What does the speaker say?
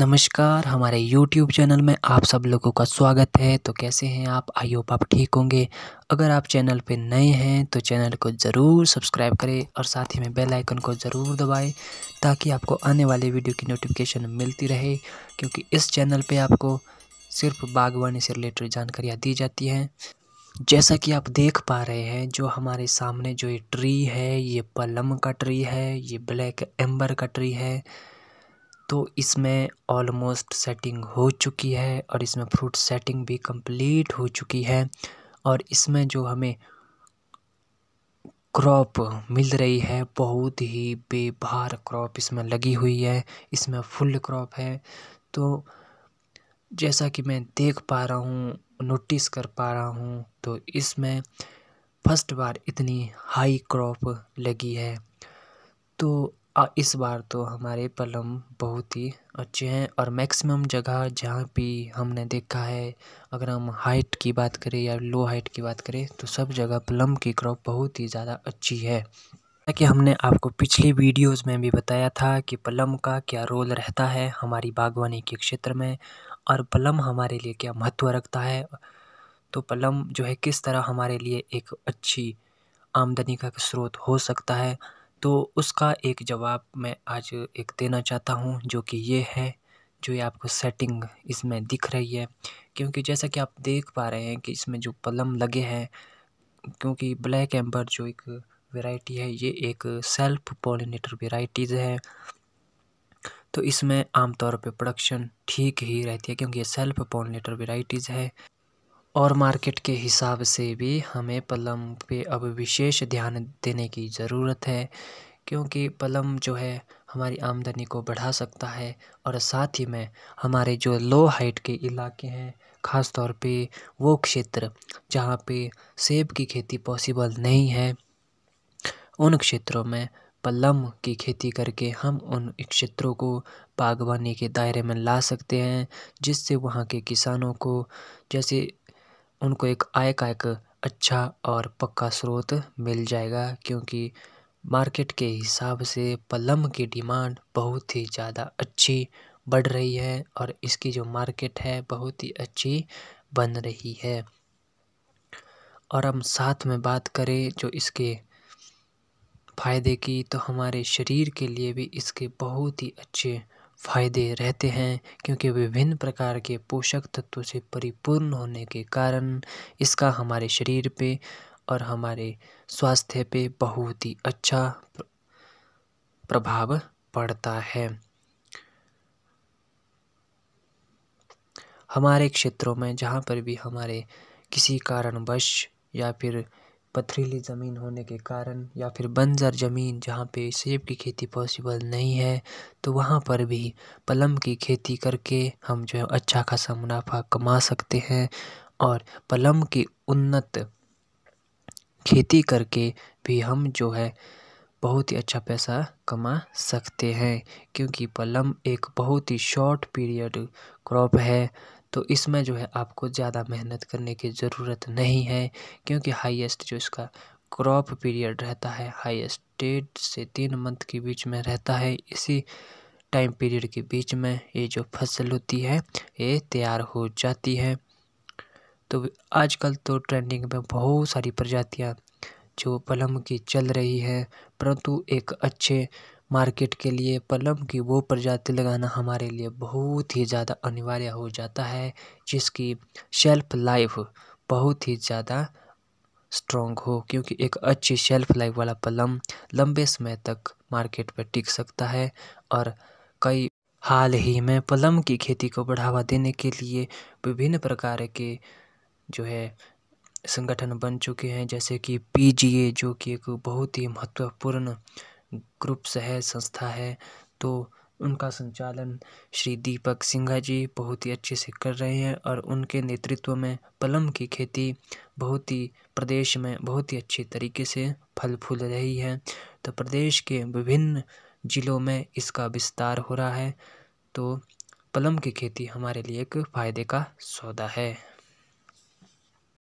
नमस्कार हमारे YouTube channel में आप सब लोगों का स्वागत है तो कैसे हैं आप आई होप आप ठीक होंगे अगर आप चैनल पर नए हैं तो चैनल को ज़रूर सब्सक्राइब करें और साथ ही में बेल आइकन को ज़रूर दबाएं ताकि आपको आने वाले वीडियो की नोटिफिकेशन मिलती रहे क्योंकि इस चैनल पे आपको सिर्फ बागवानी से रिलेटेड जानकारियाँ दी जाती हैं जैसा कि आप देख पा रहे हैं जो हमारे सामने जो ये ट्री है ये पलम का ट्री है ये ब्लैक एम्बर का ट्री है तो इसमें ऑलमोस्ट सेटिंग हो चुकी है और इसमें फ्रूट सेटिंग भी कंप्लीट हो चुकी है और इसमें जो हमें क्रॉप मिल रही है बहुत ही बेभार क्रॉप इसमें लगी हुई है इसमें फुल क्रॉप है तो जैसा कि मैं देख पा रहा हूँ नोटिस कर पा रहा हूँ तो इसमें फर्स्ट बार इतनी हाई क्रॉप लगी है तो और इस बार तो हमारे पलम बहुत ही अच्छे हैं और मैक्सिमम जगह जहाँ भी हमने देखा है अगर हम हाइट की बात करें या लो हाइट की बात करें तो सब जगह पलम की क्रॉप बहुत ही ज़्यादा अच्छी है कि हमने आपको पिछली वीडियोस में भी बताया था कि पलम का क्या रोल रहता है हमारी बागवानी के क्षेत्र में और पलम हमारे लिए क्या महत्व रखता है तो पलम जो है किस तरह हमारे लिए एक अच्छी आमदनी का स्रोत हो सकता है तो उसका एक जवाब मैं आज एक देना चाहता हूँ जो कि ये है जो ये आपको सेटिंग इसमें दिख रही है क्योंकि जैसा कि आप देख पा रहे हैं कि इसमें जो पलम लगे हैं क्योंकि ब्लैक एम्बर जो एक वैरायटी है ये एक सेल्फ पोलिनेटर वेराइटीज़ है तो इसमें आमतौर पे प्रोडक्शन ठीक ही रहती है क्योंकि ये सेल्फ पोलिनेटर वेराइटीज़ है और मार्केट के हिसाब से भी हमें पलम पे अब विशेष ध्यान देने की ज़रूरत है क्योंकि पलम जो है हमारी आमदनी को बढ़ा सकता है और साथ ही में हमारे जो लो हाइट के इलाके हैं ख़ास तौर पे वो क्षेत्र जहाँ पे सेब की खेती पॉसिबल नहीं है उन क्षेत्रों में पलम की खेती करके हम उन क्षेत्रों को बागवानी के दायरे में ला सकते हैं जिससे वहाँ के किसानों को जैसे उनको एक आय का एक अच्छा और पक्का स्रोत मिल जाएगा क्योंकि मार्केट के हिसाब से पलम की डिमांड बहुत ही ज़्यादा अच्छी बढ़ रही है और इसकी जो मार्केट है बहुत ही अच्छी बन रही है और हम साथ में बात करें जो इसके फ़ायदे की तो हमारे शरीर के लिए भी इसके बहुत ही अच्छे फायदे रहते हैं क्योंकि विभिन्न प्रकार के पोषक तत्वों से परिपूर्ण होने के कारण इसका हमारे शरीर पे और हमारे स्वास्थ्य पे बहुत ही अच्छा प्रभाव पड़ता है हमारे क्षेत्रों में जहाँ पर भी हमारे किसी कारणवश या फिर पथरीली ज़मीन होने के कारण या फिर बंजर ज़मीन जहाँ पर सेब की खेती पॉसिबल नहीं है तो वहाँ पर भी पलम की खेती करके हम जो है अच्छा खासा मुनाफ़ा कमा सकते हैं और पलम की उन्नत खेती करके भी हम जो है बहुत ही अच्छा पैसा कमा सकते हैं क्योंकि पलम एक बहुत ही शॉर्ट पीरियड क्रॉप है तो इसमें जो है आपको ज़्यादा मेहनत करने की ज़रूरत नहीं है क्योंकि हाईएस्ट जो इसका क्रॉप पीरियड रहता है हाईएस्ट डेढ़ से तीन मंथ के बीच में रहता है इसी टाइम पीरियड के बीच में ये जो फसल होती है ये तैयार हो जाती है तो आजकल तो ट्रेंडिंग में बहुत सारी प्रजातियाँ जो पलम की चल रही है परंतु एक अच्छे मार्केट के लिए पलम की वो प्रजाति लगाना हमारे लिए बहुत ही ज़्यादा अनिवार्य हो जाता है जिसकी शेल्फ लाइफ बहुत ही ज़्यादा स्ट्रॉन्ग हो क्योंकि एक अच्छी शेल्फ लाइफ वाला पलम लंबे समय तक मार्केट पर टिक सकता है और कई हाल ही में पलम की खेती को बढ़ावा देने के लिए विभिन्न प्रकार के जो है संगठन बन चुके हैं जैसे कि पीजीए जो कि एक बहुत ही महत्वपूर्ण ग्रुप्स है संस्था है तो उनका संचालन श्री दीपक सिंघा जी बहुत ही अच्छे से कर रहे हैं और उनके नेतृत्व में पलम की खेती बहुत ही प्रदेश में बहुत ही अच्छे तरीके से फल फूल रही है तो प्रदेश के विभिन्न ज़िलों में इसका विस्तार हो रहा है तो पलम की खेती हमारे लिए एक फ़ायदे का सौदा है